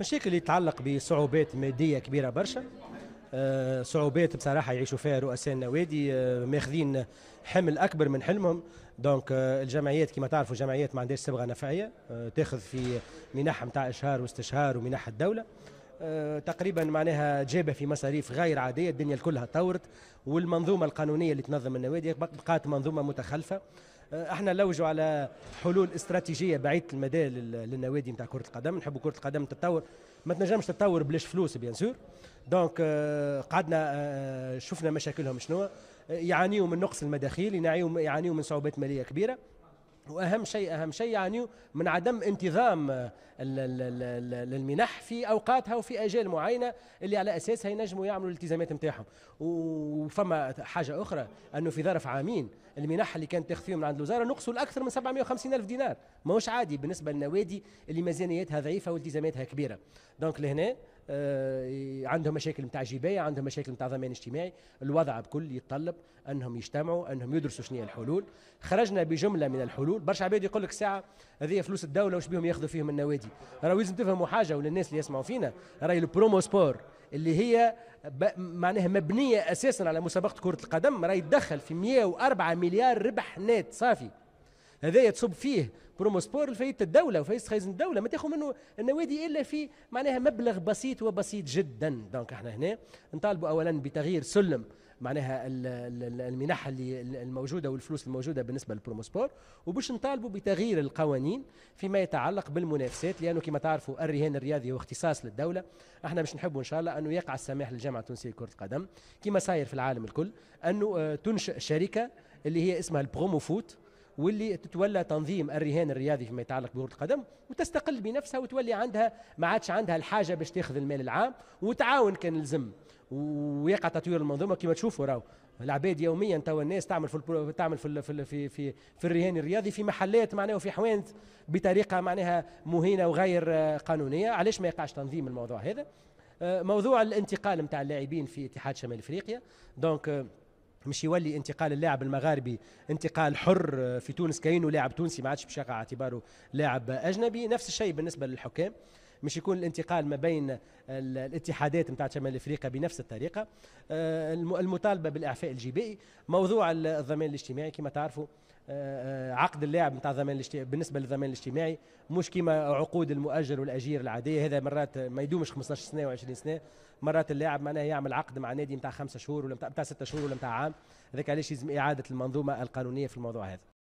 مشاكل يتعلق بصعوبات ماديه كبيره برشا أه صعوبات بصراحه يعيشوا فيها رؤساء النوادي أه ماخذين حمل اكبر من حلمهم دونك أه الجمعيات كما تعرفوا الجمعيات ما عندهاش صبغه نفعيه آه، تاخذ في منح نتاع اشهار واستشهار ومنح الدوله آه، تقريبا معناها جابه في مصاريف غير عاديه الدنيا كلها طورت والمنظومه القانونيه اللي تنظم النوادي بقات منظومه متخلفه آه، احنا نلوجوا على حلول استراتيجيه بعيده المدى للنوادي نتاع كره القدم نحبوا كره القدم تتطور ما تنجمش تتطور بلاش فلوس بيان سور دونك آه، قعدنا شفنا مشاكلهم شنو يعانيوا من نقص المداخيل يعانيوا من صعوبات ماليه كبيره واهم شيء اهم شيء يعني من عدم انتظام المنح آه، في اوقاتها وفي اجال معينه اللي على اساسها ينجموا يعملوا الالتزامات نتاعهم وفما حاجه اخرى انه في ظرف عامين المنح اللي كانت تاخذ فيهم من عند الوزاره نقصوا لاكثر من 750 الف دينار ماهوش عادي بالنسبه للنوادي اللي ميزانيتها ضعيفه والتزاماتها كبيره دونك لهنا آه، عندهم مشاكل نتاع جبايه عندهم مشاكل نتاع ضمان اجتماعي الوضع بكل يتطلب انهم يجتمعوا انهم يدرسوا شنو الحلول خرجنا بجمله من الحلول برشا عباد يقول لك ساعه هذه فلوس الدوله وش بيهم ياخذوا فيهم النوادي راهو لازم تفهموا حاجه وللناس اللي يسمعوا فينا راهي البرومو سبور اللي هي معناها مبنيه اساسا على مسابقه كره القدم راهي تدخل في 104 مليار ربح نات صافي هذايا تصب فيه بروموسبور لفايده الدوله وفايده خزينة الدوله ما تاخذ منه النوادي الا في معناها مبلغ بسيط وبسيط جدا دونك احنا هنا نطالبوا اولا بتغيير سلم معناها المنح اللي الموجوده والفلوس الموجوده بالنسبه للبروموسبور وباش نطالبوا بتغيير القوانين فيما يتعلق بالمنافسات لانه كما تعرفوا الرهان الرياضي هو اختصاص للدوله احنا باش نحبوا ان شاء الله انه يقع السماح للجامعه التونسيه لكره القدم كما صاير في العالم الكل انه آه، تنشئ شركه اللي هي اسمها البرومو فوت واللي تتولى تنظيم الرهان الرياضي فيما يتعلق بكرة القدم وتستقل بنفسها وتولي عندها ما عادش عندها الحاجة باش تاخذ المال العام وتعاون كان لزم ويقع تطوير المنظومة كما تشوفوا راهو العباد يوميا توا الناس تعمل في تعمل في في في في, في الرهان الرياضي في محلات معناها وفي حوانت بطريقه معناها مهينه وغير قانونيه علاش ما يقعش تنظيم الموضوع هذا آه، موضوع الانتقال نتاع اللاعبين في اتحاد شمال افريقيا دونك آه، مش يولي انتقال اللاعب المغاربي انتقال حر آه، في تونس كاينه لاعب تونسي ما عادش باش اعتباره لاعب اجنبي نفس الشيء بالنسبه للحكام مش يكون الانتقال ما بين الاتحادات نتاع شمال افريقيا بنفس الطريقه آه، المطالبه بالاعفاء الجبائي موضوع الضمان الاجتماعي كما تعرفوا آه، آه، عقد اللاعب نتاع الضمان بالنسبه للضمان الاجتماعي مش كيما عقود المؤجر والاجير العاديه هذا مرات ما يدومش 15 سنه و20 سنه مرات اللاعب معناها يعمل عقد مع نادي نتاع خمسة شهور ولا نتاع ستة شهور ولا نتاع عام هذاك علاش يلزم اعاده المنظومه القانونيه في الموضوع هذا